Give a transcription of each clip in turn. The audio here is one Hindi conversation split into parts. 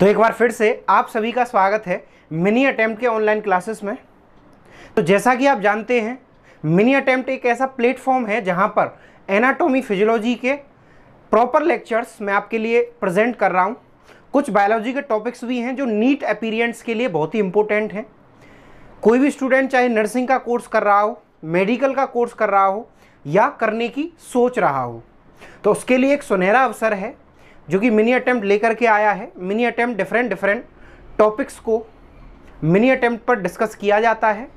तो एक बार फिर से आप सभी का स्वागत है मिनी अटैम्प्ट के ऑनलाइन क्लासेस में तो जैसा कि आप जानते हैं मिनी अटैम्प्ट एक ऐसा प्लेटफॉर्म है जहां पर एनाटोमी फिजियोलॉजी के प्रॉपर लेक्चर्स मैं आपके लिए प्रेजेंट कर रहा हूं कुछ बायोलॉजी के टॉपिक्स भी हैं जो नीट अपीरियंट्स के लिए बहुत ही इंपॉर्टेंट हैं कोई भी स्टूडेंट चाहे नर्सिंग का कोर्स कर रहा हो मेडिकल का कोर्स कर रहा हो या करने की सोच रहा हो तो उसके लिए एक सुनहरा अवसर है जो कि मिनी अटैम्प्ट लेकर के आया है mini attempt different different topics को मिनी अटैम्प्ट पर डिस्कस किया जाता है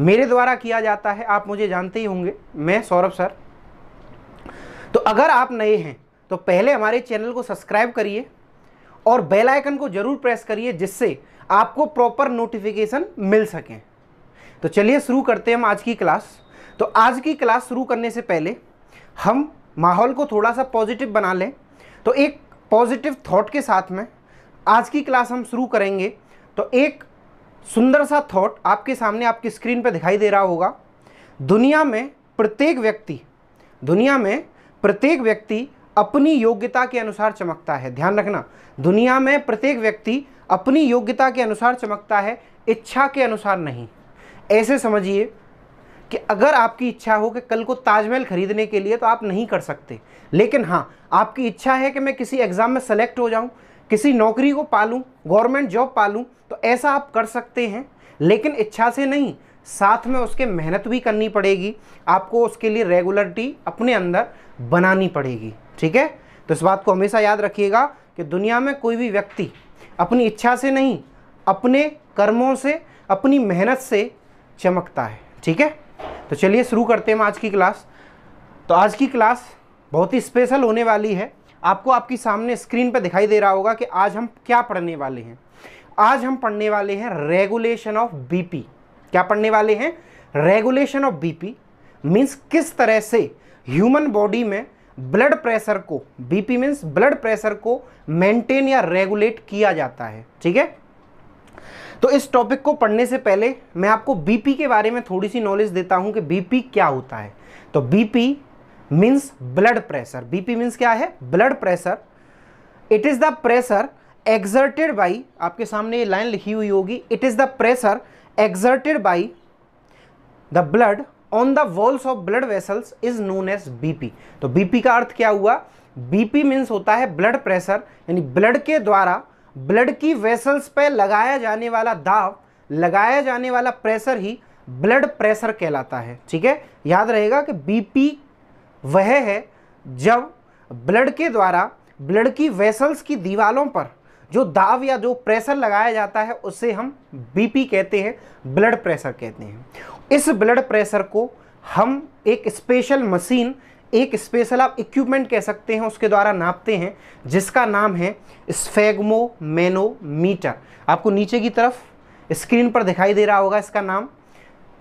मेरे द्वारा किया जाता है आप मुझे जानते ही होंगे मैं सौरभ सर तो अगर आप नए हैं तो पहले हमारे चैनल को सब्सक्राइब करिए और बेल आइकन को ज़रूर प्रेस करिए जिससे आपको प्रॉपर नोटिफिकेशन मिल सकें तो चलिए शुरू करते हैं हम आज की क्लास तो आज की क्लास शुरू करने से पहले हम माहौल को थोड़ा सा पॉजिटिव बना लें तो एक पॉजिटिव थॉट के साथ में आज की क्लास हम शुरू करेंगे तो एक सुंदर सा थॉट आपके सामने आपकी स्क्रीन पर दिखाई दे रहा होगा दुनिया में प्रत्येक व्यक्ति दुनिया में प्रत्येक व्यक्ति अपनी योग्यता के अनुसार चमकता है ध्यान रखना दुनिया में प्रत्येक व्यक्ति अपनी योग्यता के अनुसार चमकता है इच्छा के अनुसार नहीं ऐसे समझिए कि अगर आपकी इच्छा हो कि कल को ताजमहल खरीदने के लिए तो आप नहीं कर सकते लेकिन हाँ आपकी इच्छा है कि मैं किसी एग्ज़ाम में सेलेक्ट हो जाऊँ किसी नौकरी को पालूँ गवर्नमेंट जॉब पालूँ तो ऐसा आप कर सकते हैं लेकिन इच्छा से नहीं साथ में उसके मेहनत भी करनी पड़ेगी आपको उसके लिए रेगुलरिटी अपने अंदर बनानी पड़ेगी ठीक है तो इस बात को हमेशा याद रखिएगा कि दुनिया में कोई भी व्यक्ति अपनी इच्छा से नहीं अपने कर्मों से अपनी मेहनत से चमकता है ठीक है तो चलिए शुरू करते हैं आज की क्लास तो आज की क्लास बहुत ही स्पेशल होने वाली है आपको आपकी सामने स्क्रीन पर दिखाई दे रहा होगा कि आज हम क्या पढ़ने वाले हैं आज हम पढ़ने वाले हैं रेगुलेशन ऑफ बीपी क्या पढ़ने वाले हैं रेगुलेशन ऑफ बीपी मींस किस तरह से ह्यूमन बॉडी में ब्लड प्रेशर को बीपी मींस ब्लड प्रेशर को मेंटेन या रेगुलेट किया जाता है ठीक है तो इस टॉपिक को पढ़ने से पहले मैं आपको बीपी के बारे में थोड़ी सी नॉलेज देता हूं कि बीपी क्या होता है तो BP means blood pressure BP means क्या है blood pressure it is the pressure exerted by आपके सामने ये लाइन लिखी हुई होगी it is the pressure exerted by the blood on the walls of blood vessels is known as BP तो बीपी का अर्थ क्या हुआ बीपी मीन्स होता है ब्लड प्रेशर यानी ब्लड के द्वारा ब्लड की वेसल्स पर लगाया जाने वाला दाव लगाया जाने वाला प्रेशर ही ब्लड प्रेशर कहलाता है ठीक है याद रहेगा कि बीपी वह है जब ब्लड के द्वारा ब्लड की वेसल्स की दीवालों पर जो दाव या जो प्रेशर लगाया जाता है उसे हम बीपी कहते हैं ब्लड प्रेशर कहते हैं इस ब्लड प्रेशर को हम एक स्पेशल मशीन एक स्पेशल आप इक्विपमेंट कह सकते हैं उसके द्वारा नापते हैं जिसका नाम है स्फेगमो मैनोमीटर आपको नीचे की तरफ स्क्रीन पर दिखाई दे रहा होगा इसका नाम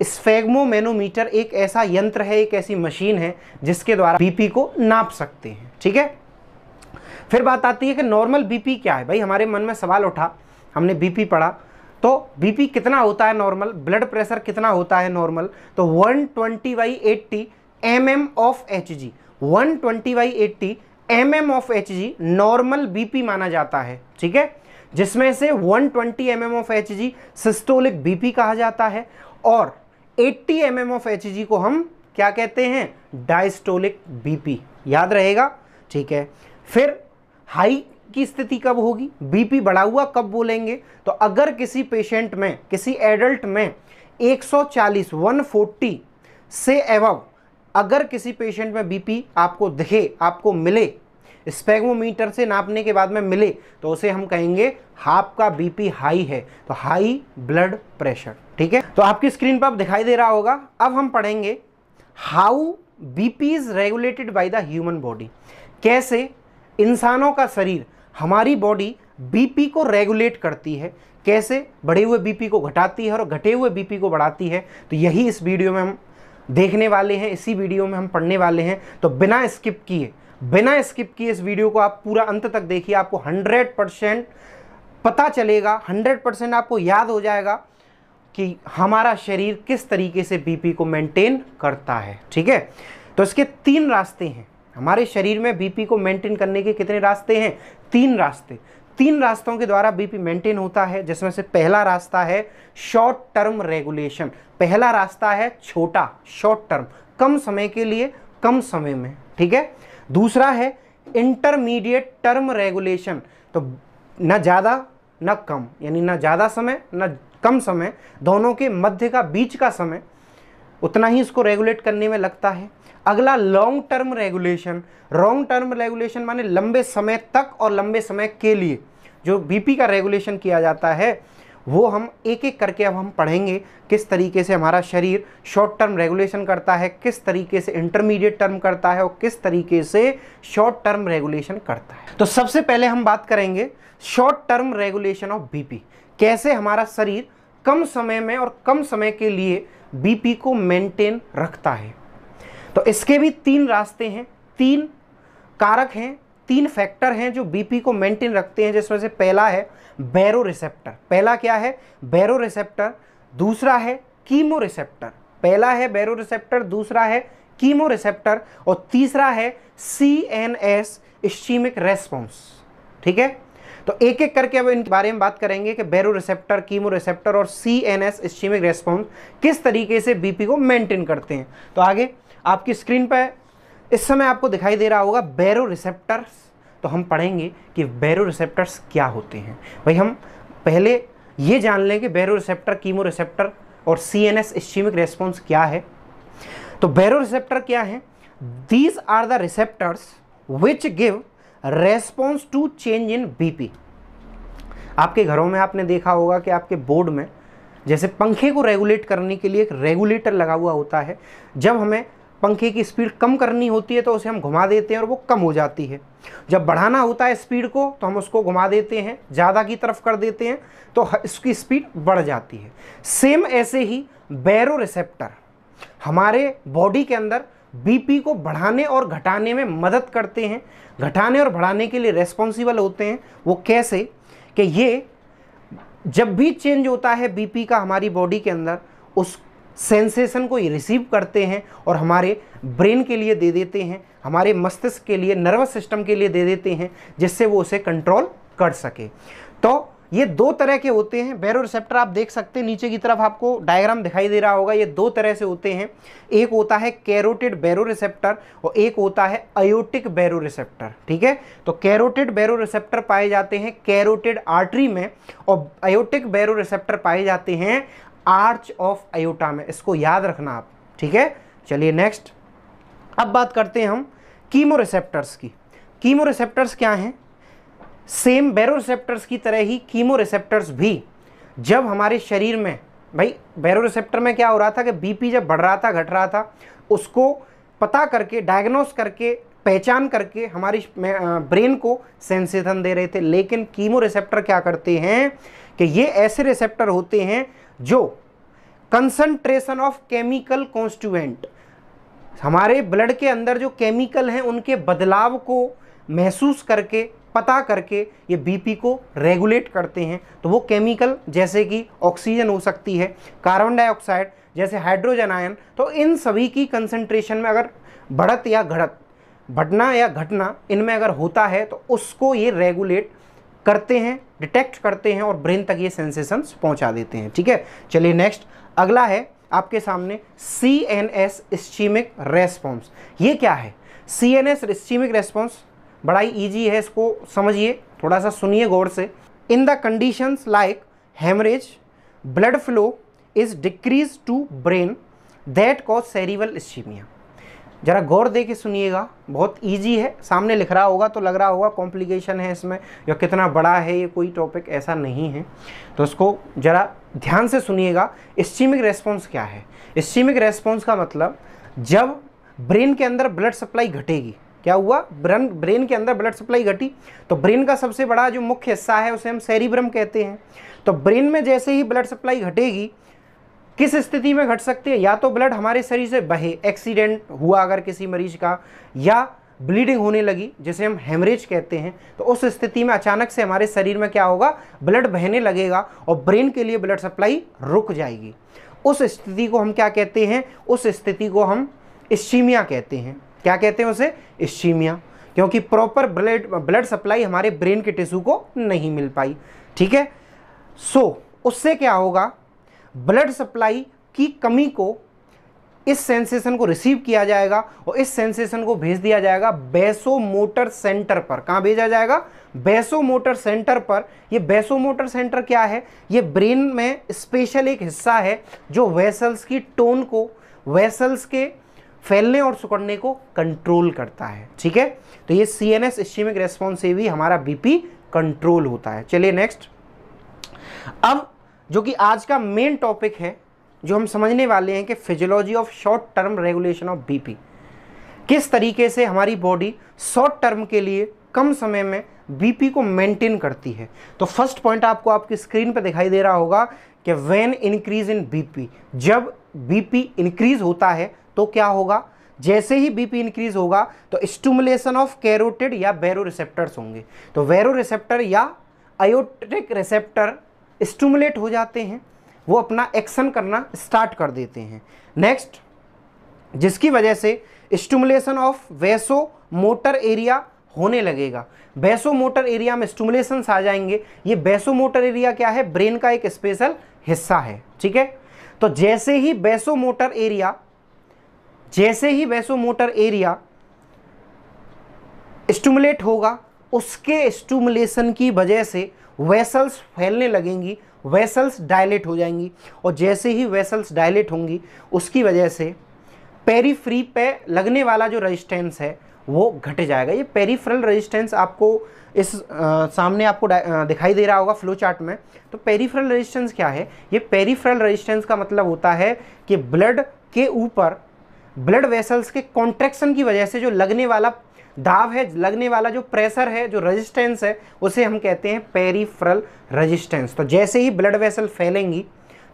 स्फेगमो मैनोमीटर एक ऐसा यंत्र है एक ऐसी मशीन है जिसके द्वारा बीपी को नाप सकते हैं ठीक है फिर बात आती है कि नॉर्मल बीपी क्या है भाई हमारे मन में सवाल उठा हमने बीपी पढ़ा तो बीपी कितना होता है नॉर्मल ब्लड प्रेशर कितना होता है नॉर्मल तो 120 twenty by eighty M M of H G one twenty by eighty M M of H G normal BP माना जाता है ठीक है जिसमें से 120 twenty M M of H G systolic BP कहा जाता है और 80 M M of H G को हम क्या कहते हैं डायस्टोलिक बीपी याद रहेगा ठीक है फिर हाई की स्थिति कब होगी बीपी बढ़ा हुआ कब बोलेंगे तो अगर किसी पेशेंट में किसी एडल्ट में 140 140 से एवव अगर किसी पेशेंट में बीपी आपको दिखे आपको मिले स्पेगमोमीटर से नापने के बाद में मिले तो उसे हम कहेंगे का बीपी हाई है तो हाई ब्लड प्रेशर ठीक है तो आपकी स्क्रीन पर दिखाई दे रहा होगा अब हम पढ़ेंगे how BP is regulated by the human body कैसे इंसानों का शरीर हमारी बॉडी बीपी को रेगुलेट करती है कैसे बढ़े हुए बीपी को घटाती है और घटे हुए बीपी को बढ़ाती है तो यही इस वीडियो में हम देखने वाले हैं इसी वीडियो में हम पढ़ने वाले हैं तो बिना स्किप किए बिना स्किप किए इस वीडियो को आप पूरा अंत तक देखिए आपको हंड्रेड परसेंट पता चलेगा हंड्रेड परसेंट आपको याद हो जाएगा कि हमारा शरीर किस तरीके से बीपी को मेंटेन करता है ठीक है तो इसके तीन रास्ते हैं हमारे शरीर में बीपी को मेंटेन करने के कितने रास्ते हैं तीन रास्ते तीन रास्तों के द्वारा बीपी मेंटेन होता है जिसमें से पहला रास्ता है शॉर्ट टर्म रेगुलेशन पहला रास्ता है छोटा शॉर्ट टर्म कम समय के लिए कम समय में ठीक है दूसरा है इंटरमीडिएट टर्म रेगुलेशन तो न ज़्यादा न कम यानी ना ज़्यादा समय ना कम समय दोनों के मध्य का बीच का समय उतना ही इसको रेगुलेट करने में लगता है अगला long term regulation long term regulation माने लंबे समय तक और लंबे समय के लिए जो बीपी का रेगुलेशन किया जाता है वो हम एक एक करके अब हम पढ़ेंगे किस तरीके से हमारा शरीर शॉर्ट टर्म रेगुलेशन करता है किस तरीके से इंटरमीडिएट टर्म करता है और किस तरीके से शॉर्ट टर्म रेगुलेशन करता है तो सबसे पहले हम बात करेंगे short term regulation of BP कैसे हमारा शरीर कम समय में और कम समय के लिए बीपी को मेंटेन रखता है तो इसके भी तीन रास्ते हैं तीन कारक हैं तीन फैक्टर हैं जो बीपी को मेंटेन रखते हैं जिसमें से पहला है बैरो रिसेप्टर पहला क्या है बैरो रिसेप्टर दूसरा है कीमो रिसेप्टर पहला है बैरो रिसेप्टर दूसरा है कीमो रिसेप्टर और तीसरा है सी एन एस स्टीमिक रेस्पॉन्स ठीक है तो एक एक करके अब इन बारे में बात करेंगे कि बैरो रिसेप्टर कीमो रिसेप्टर और सी एन एस स्टीमिक रेस्पॉन्स किस तरीके से बीपी को मेंटेन करते हैं तो आगे आपकी स्क्रीन पर इस समय आपको दिखाई दे रहा होगा बैरो रिसेप्टर्स तो हम पढ़ेंगे कि बैरो रिसेप्टर्स क्या होते हैं भाई हम पहले ये जान लें कि बैरो रिसेप्टर कीमो रिसेप्टर और सी एन एस रेस्पॉन्स क्या है तो बैरो रिसेप्टर क्या है these are the receptors which give response to change in BP आपके घरों में आपने देखा होगा कि आपके बोर्ड में जैसे पंखे को रेगुलेट करने के लिए एक रेगुलेटर लगा हुआ होता है जब हमें पंखे की स्पीड कम करनी होती है तो उसे हम घुमा देते हैं और वो कम हो जाती है जब बढ़ाना होता है स्पीड को तो हम उसको घुमा देते हैं ज़्यादा की तरफ कर देते हैं तो इसकी स्पीड बढ़ जाती है सेम ऐसे ही बैरो रिसेप्टर हमारे बॉडी के अंदर बीपी को बढ़ाने और घटाने में मदद करते हैं घटाने और बढ़ाने के लिए रेस्पॉन्सिबल होते हैं वो कैसे कि ये जब भी चेंज होता है बीपी का हमारी बॉडी के अंदर उस सेंसेशन को रिसीव करते हैं और हमारे ब्रेन के लिए दे देते हैं हमारे मस्तिष्क के लिए नर्वस सिस्टम के लिए दे देते हैं जिससे वो उसे कंट्रोल कर सके तो ये दो तरह के होते हैं बैरो रिसेप्टर आप देख सकते हैं नीचे की तरफ आपको डायग्राम दिखाई दे रहा होगा ये दो तरह से होते हैं एक होता है कैरोटिड बैरो रिसेप्टर और एक होता है अयोटिक बैरो रिसेप्टर ठीक है तो कैरोटिड बैरो रिसेप्टर पाए जाते हैं कैरोटिड आर्टरी में और अयोटिक बैरो रिसेप्टर पाए जाते हैं आर्च ऑफ अयोटा में इसको याद रखना आप ठीक है चलिए नेक्स्ट अब बात करते हैं हम कीमो रिसेप्टर्स की कीमो रिसेप्टर्स क्या हैं सेम बैरो रिसेप्टर्स की तरह ही कीमो रिसेप्टर्स भी जब हमारे शरीर में भाई बैरो रिसेप्टर में क्या हो रहा था कि बीपी जब बढ़ रहा था घट रहा था उसको पता करके डायग्नोस करके पहचान करके हमारी ब्रेन को सेंसेशन दे रहे थे लेकिन कीमो रिसेप्टर क्या करते हैं कि ये ऐसे रिसेप्टर होते हैं जो कंसंट्रेशन ऑफ केमिकल कॉन्स्टूएंट हमारे ब्लड के अंदर जो केमिकल हैं उनके बदलाव को महसूस करके पता करके ये बीपी को रेगुलेट करते हैं तो वो केमिकल जैसे कि ऑक्सीजन हो सकती है कार्बन डाइऑक्साइड जैसे हाइड्रोजन आयन तो इन सभी की कंसंट्रेशन में अगर बढ़त या घड़त बढ़ना या घटना इनमें अगर होता है तो उसको ये रेगुलेट करते हैं डिटेक्ट करते हैं और ब्रेन तक ये सेंसेशंस पहुंचा देते हैं ठीक है चलिए नेक्स्ट अगला है आपके सामने सी एन एस स्टीमिक रेस्पॉन्स ये क्या है सी एन एस स्टीमिक रेस्पॉन्स बड़ा ही ईजी है इसको समझिए थोड़ा सा सुनिए गौर से in the conditions like haemorrhage blood flow is decrease to brain that cause cerebral ischaemia ज़रा गौर दे के सुनिएगा बहुत ईजी है सामने लिख रहा होगा तो लग रहा होगा कॉम्प्लिकेशन है इसमें या कितना बड़ा है ये कोई टॉपिक ऐसा नहीं है तो उसको ज़रा ध्यान से सुनिएगा स्टीमिक रेस्पॉन्स क्या है स्टीमिक रेस्पॉन्स का मतलब जब ब्रेन के अंदर ब्लड सप्लाई घटेगी क्या हुआ ब्रन ब्रेन के अंदर ब्लड सप्लाई घटी तो ब्रेन का सबसे बड़ा जो मुख्य हिस्सा है उसे हम सेरिब्रम कहते हैं तो ब्रेन में जैसे ही ब्लड सप्लाई घटेगी किस स्थिति में घट सकती है या तो ब्लड हमारे शरीर से बहे एक्सीडेंट हुआ अगर किसी मरीज का या ब्लीडिंग होने लगी जिसे हम हेमरेज कहते हैं तो उस स्थिति में अचानक से हमारे शरीर में क्या होगा ब्लड बहने लगेगा और ब्रेन के लिए ब्लड सप्लाई रुक जाएगी उस स्थिति को हम क्या कहते हैं उस स्थिति को हम इस्चीमिया कहते हैं क्या कहते हैं उसे इस्चीमिया क्योंकि प्रॉपर ब्लड ब्लड सप्लाई हमारे ब्रेन के टिश्यू को नहीं मिल पाई ठीक है सो so, उससे क्या होगा ब्लड सप्लाई की कमी को इस सेंसेशन को रिसीव किया जाएगा और इस सेंसेशन को भेज दिया जाएगा बेसो मोटर सेंटर पर कहाँ भेजा जाएगा बेसो मोटर सेंटर पर ये बेसो मोटर सेंटर क्या है ये ब्रेन में स्पेशल एक हिस्सा है जो वेसल्स की टोन को वेसल्स के फैलने और सुकड़ने को कंट्रोल करता है ठीक है तो ये C N S ischaemic response से भी हमारा बीपी कंट्रोल होता है चलिए नेक्स्ट अब जो कि आज का मेन टॉपिक है जो हम समझने वाले हैं कि physiology of short term regulation of BP किस तरीके से हमारी बॉडी शॉर्ट टर्म के लिए कम समय में बीपी को मेंटेन करती है तो फर्स्ट पॉइंट आपको आपकी स्क्रीन पर दिखाई दे रहा होगा कि व्हेन इंक्रीज इन बीपी जब बीपी इंक्रीज होता है तो क्या होगा जैसे ही बीपी इंक्रीज होगा तो स्टूमुलेशन ऑफ कैरोटेड या बैरो रिसेप्टर्स होंगे तो वैरो रिसेप्टर या आयोटिक रिसेप्टर स्टूमुलेट हो जाते हैं वो अपना एक्शन करना स्टार्ट कर देते हैं नेक्स्ट जिसकी वजह से stimulation of vasomotor area होने लगेगा बैसो मोटर एरिया में स्टूमुलेशंस आ जाएंगे ये बैसो मोटर एरिया क्या है ब्रेन का एक स्पेशल हिस्सा है ठीक है तो जैसे ही बैसो मोटर एरिया जैसे ही बैसो मोटर एरिया स्टूमुलेट होगा उसके स्टूमुलेशन की वजह से वेसल्स फैलने लगेंगी वेसल्स डायलेट हो जाएंगी और जैसे ही वेसल्स डायलेट होंगी उसकी वजह से पेरीफ्री पे लगने वाला जो रजिस्टेंस है वो घट जाएगा ये पेरीफ्रल रेजिस्टेंस आपको इस आ, सामने आपको आ, दिखाई दे रहा होगा फ्लो चार्ट में तो पेरीफ्रल रेजिस्टेंस क्या है ये पेरीफ्रल रेजिस्टेंस का मतलब होता है कि ब्लड के ऊपर ब्लड वेसल्स के कॉन्ट्रैक्शन की वजह से जो लगने वाला दाब है लगने वाला जो प्रेशर है जो रजिस्टेंस है उसे हम कहते हैं पेरीफ्रल रजिस्टेंस तो जैसे ही ब्लड वेसल फैलेंगी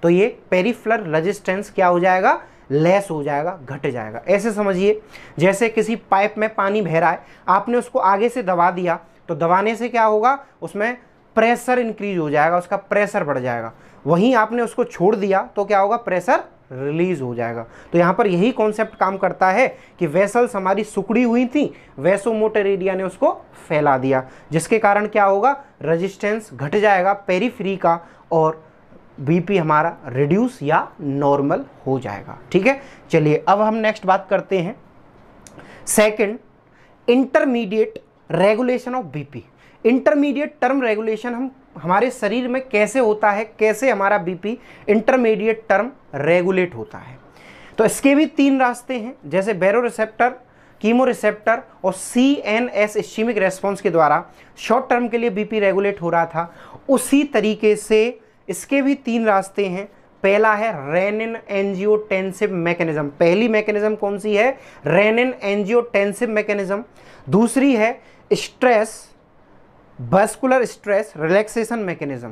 तो ये पेरीफ्रल रजिस्टेंस क्या हो जाएगा लेस हो जाएगा घट जाएगा ऐसे समझिए जैसे किसी पाइप में पानी बह रहा है आपने उसको आगे से दबा दिया तो दबाने से क्या होगा उसमें प्रेशर इंक्रीज हो जाएगा उसका प्रेशर बढ़ जाएगा वहीं आपने उसको छोड़ दिया तो क्या होगा प्रेशर रिलीज हो जाएगा तो यहाँ पर यही कॉन्सेप्ट काम करता है कि वेसल्स हमारी सुकड़ी हुई थी वैसो मोटर एरिया ने उसको फैला दिया जिसके कारण क्या होगा रेजिस्टेंस घट जाएगा पेरीफ्री का और बीपी हमारा रिड्यूस या नॉर्मल हो जाएगा ठीक है चलिए अब हम नेक्स्ट बात करते हैं second intermediate regulation of BP intermediate term regulation हम हमारे शरीर में कैसे होता है कैसे हमारा बीपी इंटरमीडिएट टर्म रेगुलेट होता है तो इसके भी तीन रास्ते हैं जैसे बैरो रिसेप्टर कीमो रिसेप्टर और सी एन एस स्टीमिक रेस्पॉन्स के द्वारा शॉर्ट टर्म के लिए बीपी रेगुलेट हो रहा था उसी तरीके से इसके भी तीन रास्ते हैं पहला है रेनिन एनजियोटेंसिव मैकेनिज्म पहली मैकेनिज्म कौन सी है रेनिन एनजियोटेंसिव मैकेनिज्म दूसरी है stress vascular stress relaxation mechanism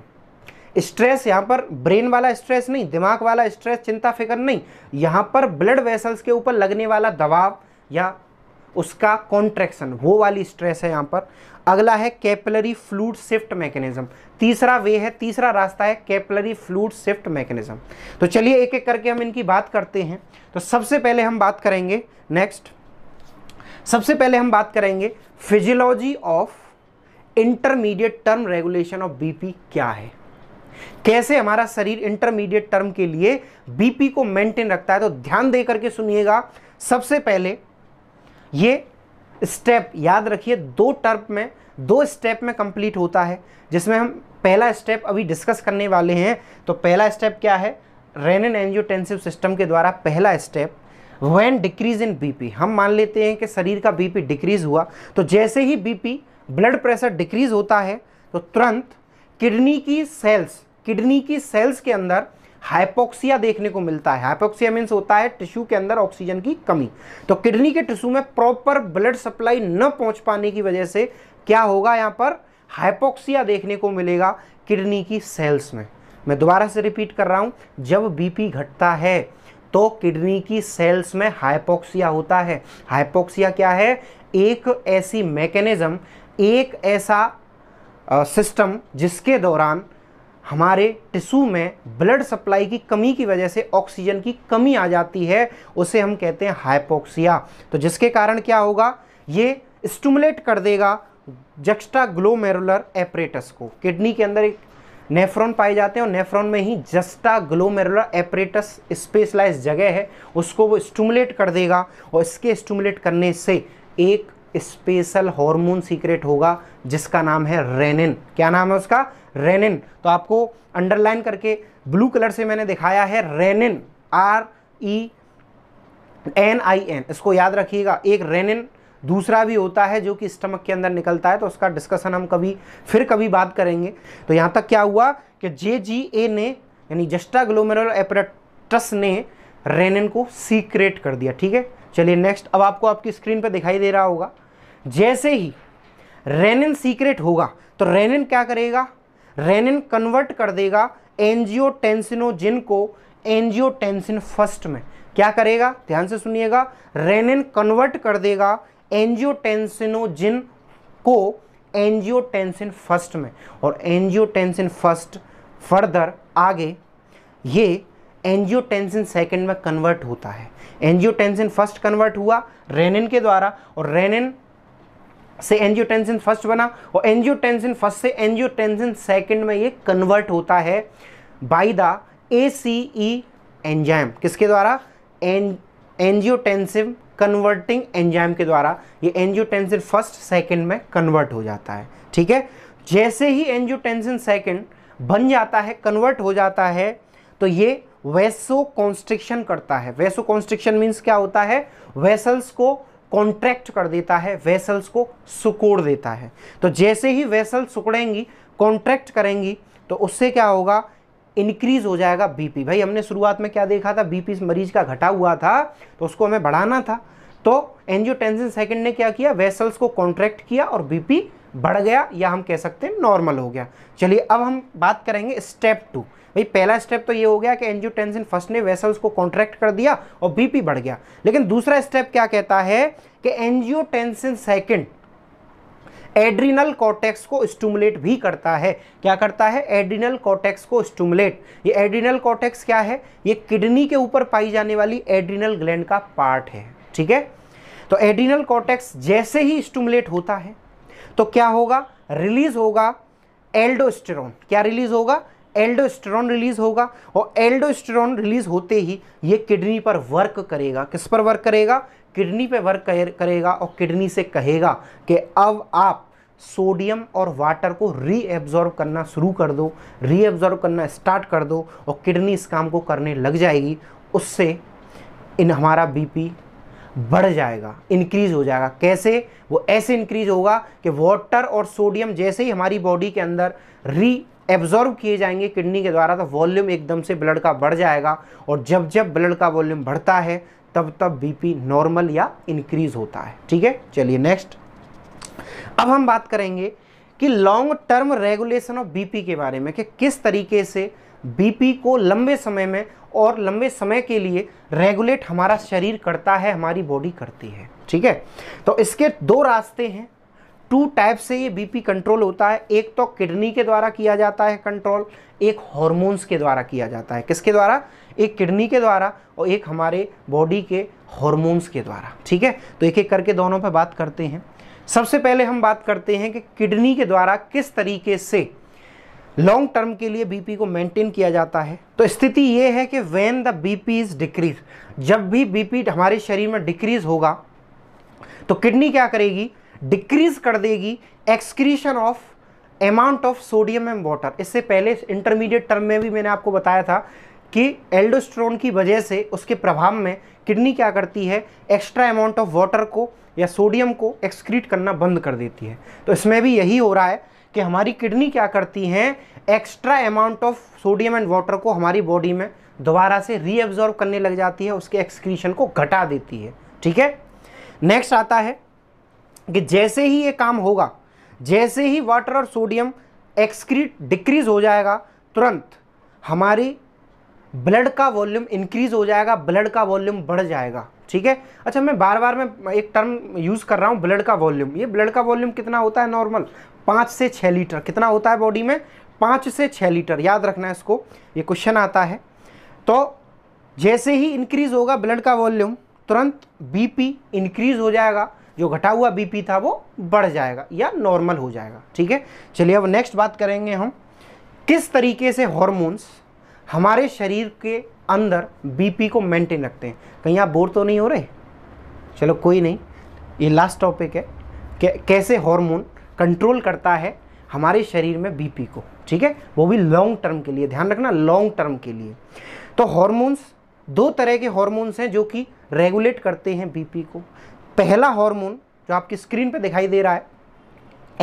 stress यहाँ पर ब्रेन वाला स्ट्रेस नहीं दिमाग वाला स्ट्रेस चिंता फिक्र नहीं यहाँ पर ब्लड वेसल्स के ऊपर लगने वाला दबाव या उसका कॉन्ट्रैक्शन वो वाली स्ट्रेस है यहाँ पर अगला है कैपलरी फ्लूड शिफ्ट मैकेनिज्म तीसरा वे है तीसरा रास्ता है कैपलरी फ्लूड शिफ्ट मैकेनिज्म तो चलिए एक एक करके हम इनकी बात करते हैं तो सबसे पहले हम बात करेंगे नेक्स्ट सबसे पहले हम बात करेंगे physiology of intermediate term regulation of BP क्या है कैसे हमारा शरीर इंटरमीडिएट टर्म के लिए बीपी को मेंटेन रखता है तो ध्यान दे करके सुनिएगा सबसे पहले ये स्टेप याद रखिए दो टर्म में दो स्टेप में कंप्लीट होता है जिसमें हम पहला स्टेप अभी डिस्कस करने वाले हैं तो पहला स्टेप क्या है रेनन एंजियोटेंसिव सिस्टम के द्वारा पहला step when decrease in BP हम मान लेते हैं कि शरीर का बीपी डिक्रीज हुआ तो जैसे ही बीपी ब्लड प्रेशर डिक्रीज होता है तो तुरंत किडनी की सेल्स किडनी की सेल्स के अंदर हाइपोक्सिया देखने को मिलता है हाइपोक्सिया मीन्स होता है टिश्यू के अंदर ऑक्सीजन की कमी तो किडनी के टिश्यू में प्रॉपर ब्लड सप्लाई न पहुंच पाने की वजह से क्या होगा यहाँ पर हाइपोक्सिया देखने को मिलेगा किडनी की सेल्स में मैं दोबारा से रिपीट कर रहा हूँ जब बीपी घटता है तो किडनी की सेल्स में हाइपोक्सिया होता है हाइपोक्सिया क्या है एक ऐसी मैकेनिज्म एक ऐसा सिस्टम जिसके दौरान हमारे टिशू में ब्लड सप्लाई की कमी की वजह से ऑक्सीजन की कमी आ जाती है उसे हम कहते हैं हाइपोक्सिया तो जिसके कारण क्या होगा ये स्टूमुलेट कर देगा जक्स्टा ग्लोमेरुलर एपरेटस को किडनी के अंदर एक नेफ्रॉन पाए जाते हैं और नेफ्रॉन में ही जस्टा ग्लोमेरुलर एपरेटस स्पेशलाइज जगह है उसको वो स्टूमुलेट कर देगा और इसके स्टूमुलेट करने से एक स्पेशल हार्मोन सीक्रेट होगा जिसका नाम है रेनिन क्या नाम है उसका रेनिन तो आपको अंडरलाइन करके ब्लू कलर से मैंने दिखाया है renin R E N I N इसको याद रखिएगा एक रेनिन दूसरा भी होता है जो कि स्टमक के अंदर निकलता है तो उसका डिस्कशन हम कभी फिर कभी बात करेंगे तो यहाँ तक क्या हुआ कि जे जी ए ने यानी जस्टा ग्लोमेरल एपरेटस ने रेनिन को सीक्रेट कर दिया ठीक है चलिए नेक्स्ट अब आपको आपकी स्क्रीन पर दिखाई दे रहा होगा जैसे ही रेनिन सीक्रेट होगा तो रेनिन क्या करेगा रेनिन कन्वर्ट कर देगा एनजियोटेंसिनोजिन को एनजियोटेंसिन फर्स्ट में क्या करेगा ध्यान से सुनिएगा रेनिन कन्वर्ट कर देगा एनजियोटेंसिनोजिन को एनजियोटेंसिन फर्स्ट में और एनजियोटेंसिन फर्स्ट फर्दर आगे ये एनजियोटेंसिन सेकंड में कन्वर्ट होता है एनजियोटेंसिन फर्स्ट कन्वर्ट हुआ रेनिन के द्वारा और रेनिन से एनजियोटेंसिन फर्स्ट बना और एनजियोटेंसिन फर्स्ट से एनजियोटेंसिन सेकंड में ये कन्वर्ट होता है बाय द एसीई एंजाइम किसके द्वारा एन एनजियोटेंसिव कन्वर्टिंग एंजाइम के द्वारा ये एनजियोटेंसिन फर्स्ट सेकंड में कन्वर्ट हो जाता है ठीक है जैसे ही एनजियोटेंसिन सेकंड बन जाता है कन्वर्ट हो जाता है तो ये वैसो कॉन्स्ट्रिक्शन करता है वैसो कॉन्स्ट्रिक्शन मीन्स क्या होता है वेसल्स को कॉन्ट्रैक्ट कर देता है वेसल्स को सुकोड़ देता है तो जैसे ही वेसल सुकड़ेंगी कॉन्ट्रैक्ट करेंगी तो उससे क्या होगा इंक्रीज हो जाएगा बीपी भाई हमने शुरुआत में क्या देखा था बीपी मरीज का घटा हुआ था तो उसको हमें बढ़ाना था तो एनजियोटेंसिन सेकंड ने क्या किया वेसल्स को कॉन्ट्रैक्ट किया और बीपी बढ़ गया या हम कह सकते हैं नॉर्मल हो गया चलिए अब हम बात करेंगे स्टेप टू भाई पहला स्टेप तो ये हो गया कि एंजियोटेंसिन फर्स्ट ने वेसल्स को कॉन्ट्रैक्ट कर दिया और बीपी बढ़ गया लेकिन दूसरा स्टेप क्या कहता है कि एंजियोटेंसिन सेकंड एड्रिनल कॉटेक्स को स्टूमुलेट भी करता है क्या करता है एड्रिनल कॉटेक्स को स्टूमुलेट ये एड्रिनल कॉटेक्स क्या है ये किडनी के ऊपर पाई जाने वाली एड्रिनल ग्लैंड का पार्ट है ठीक है तो एड्रिनल कॉटेक्स जैसे ही स्टूमुलेट होता है तो क्या होगा रिलीज होगा एल्डोस्टेरोन क्या रिलीज होगा एल्डोस्टेरोन रिलीज होगा और एल्डोस्टेरोन रिलीज होते ही ये किडनी पर वर्क करेगा किस पर वर्क करेगा किडनी पे वर्क करेगा और किडनी से कहेगा कि अब आप सोडियम और वाटर को रीएब्जॉर्ब करना शुरू कर दो रीएब्जॉर्ब करना स्टार्ट कर दो और किडनी इस काम को करने लग जाएगी उससे इन हमारा बीपी बढ़ जाएगा इंक्रीज हो जाएगा कैसे वो ऐसे इंक्रीज होगा कि वाटर और सोडियम जैसे ही हमारी बॉडी के अंदर री एब्जॉर्व किए जाएंगे किडनी के द्वारा तो वॉल्यूम एकदम से ब्लड का बढ़ जाएगा और जब जब ब्लड का वॉल्यूम बढ़ता है तब तब बीपी नॉर्मल या इंक्रीज होता है ठीक है चलिए नेक्स्ट अब हम बात करेंगे कि long term regulation of BP के बारे में कि किस तरीके से बीपी को लंबे समय में और लंबे समय के लिए रेगुलेट हमारा शरीर करता है हमारी बॉडी करती है ठीक है तो इसके दो रास्ते हैं टू टाइप से ये बीपी कंट्रोल होता है एक तो किडनी के द्वारा किया जाता है कंट्रोल एक हॉर्मोन्स के द्वारा किया जाता है किसके द्वारा एक किडनी के द्वारा और एक हमारे बॉडी के हॉर्मोन्स के द्वारा ठीक है तो एक एक करके दोनों पर बात करते हैं सबसे पहले हम बात करते हैं कि किडनी के द्वारा किस तरीके से लॉन्ग टर्म के लिए बीपी को मेंटेन किया जाता है तो स्थिति ये है कि when the BP is decrease जब भी बीपी हमारे शरीर में डिक्रीज होगा तो किडनी क्या करेगी डिक्रीज कर देगी excretion of amount of sodium and water इससे पहले इंटरमीडिएट टर्म में भी मैंने आपको बताया था कि एल्डोस्ट्रोन की वजह से उसके प्रभाव में किडनी क्या करती है एक्स्ट्रा अमाउंट ऑफ वाटर को या सोडियम को एक्सक्रीट करना बंद कर देती है तो इसमें भी यही हो रहा है कि हमारी किडनी क्या करती हैं extra amount of sodium and water को हमारी बॉडी में दोबारा से रीअब्जॉर्व करने लग जाती है उसके एक्सक्रीशन को घटा देती है ठीक है नेक्स्ट आता है कि जैसे ही ये काम होगा जैसे ही वाटर और सोडियम एक्सक्रीट डिक्रीज हो जाएगा तुरंत हमारी ब्लड का वॉल्यूम इंक्रीज हो जाएगा ब्लड का वॉल्यूम बढ़ जाएगा ठीक है अच्छा मैं बार बार मैं एक टर्म यूज़ कर रहा हूँ ब्लड का वॉल्यूम ये ब्लड का वॉल्यूम कितना होता है नॉर्मल पाँच से छः लीटर कितना होता है बॉडी में पाँच से छः लीटर याद रखना है इसको ये क्वेश्चन आता है तो जैसे ही इंक्रीज होगा ब्लड का वॉल्यूम तुरंत बीपी इंक्रीज हो जाएगा जो घटा हुआ बीपी था वो बढ़ जाएगा या नॉर्मल हो जाएगा ठीक है चलिए अब नेक्स्ट बात करेंगे हम किस तरीके से हॉर्मोन्स हमारे शरीर के अंदर बीपी को मेंटेन रखते हैं कहीं आप बोर तो नहीं हो रहे चलो कोई नहीं ये लास्ट टॉपिक है कैसे हॉर्मोन कंट्रोल करता है हमारे शरीर में बीपी को ठीक है वो भी लॉन्ग टर्म के लिए ध्यान रखना लॉन्ग टर्म के लिए तो हॉर्मोन्स दो तरह के हॉर्मोन्स हैं जो कि रेगुलेट करते हैं बीपी को पहला हार्मोन जो आपकी स्क्रीन पे दिखाई दे रहा है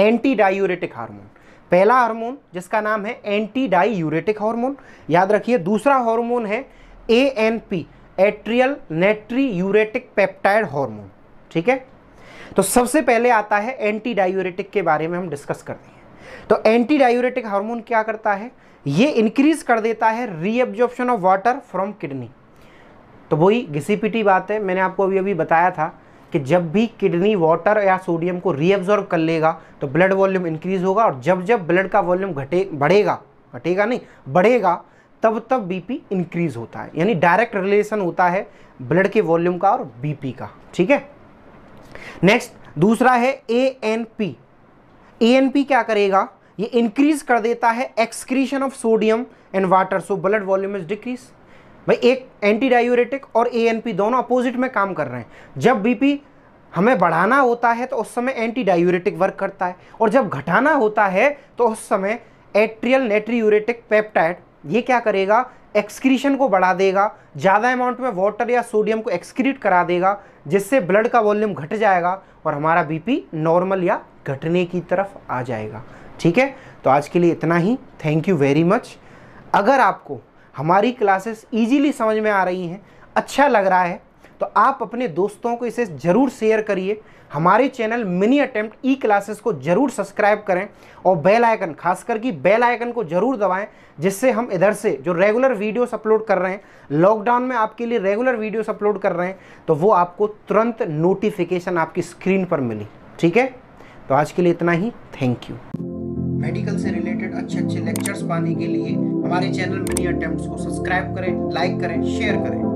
एंटी डायूरेटिक हार्मोन पहला हार्मोन जिसका नाम है एंटी डायूरेटिक हार्मोन याद रखिए दूसरा हार्मोन है A N P atrial natriuretic peptide hormone ठीक है तो सबसे पहले आता है एंटी डायूरेटिक के बारे में हम डिस्कस करते हैं तो एंटी डायूरेटिक हार्मोन क्या करता है ये इंक्रीज कर देता है reabsorption of water from kidney तो वही घिसीपिटी बात है मैंने आपको अभी अभी बताया था कि जब भी किडनी वाटर या सोडियम को रीअब्जॉर्ब कर लेगा तो ब्लड वॉल्यूम इंक्रीज होगा और जब जब ब्लड का वॉल्यूम घटे बढ़ेगा घटेगा नहीं बढ़ेगा तब तब बीपी इंक्रीज होता है यानी डायरेक्ट रिलेशन होता है ब्लड के वॉल्यूम का और बीपी का ठीक है नेक्स्ट दूसरा है A N P A N P क्या करेगा ये इंक्रीज कर देता है excretion of sodium and water so blood volume is decrease भाई एक एंटी डायूरेटिक और ए एन पी दोनों अपोजिट में काम कर रहे हैं जब बीपी हमें बढ़ाना होता है तो उस समय एंटी डायूरेटिक वर्क करता है और जब घटाना होता है तो उस समय एट्रियल नेट्रीयूरेटिक पेप्टाइड ये क्या करेगा एक्सक्रीशन को बढ़ा देगा ज़्यादा अमाउंट में वाटर या सोडियम को एक्सक्रीट करा देगा जिससे ब्लड का वॉल्यूम घट जाएगा और हमारा बीपी नॉर्मल या घटने की तरफ आ जाएगा ठीक है तो आज के लिए इतना ही थैंक यू वेरी मच अगर आपको हमारी क्लासेस इजीली समझ में आ रही हैं अच्छा लग रहा है तो आप अपने दोस्तों को इसे ज़रूर शेयर करिए हमारे channel mini attempt e classes को जरूर सब्सक्राइब करें और बेल आइकन खासकर की बेल आइकन को जरूर दबाएं जिससे हम इधर से जो रेगुलर वीडियोस अपलोड कर रहे हैं लॉकडाउन में आपके लिए रेगुलर वीडियोस अपलोड कर रहे हैं तो वो आपको तुरंत नोटिफिकेशन आपकी स्क्रीन पर मिली ठीक है तो आज के लिए इतना ही थैंक यू मेडिकल से रिलेटेड अच्छे अच्छे लेक्चर्स पाने के लिए हमारे चैनल मिनी अटेम्प्ट को सब्सक्राइब करें लाइक करें शेयर करें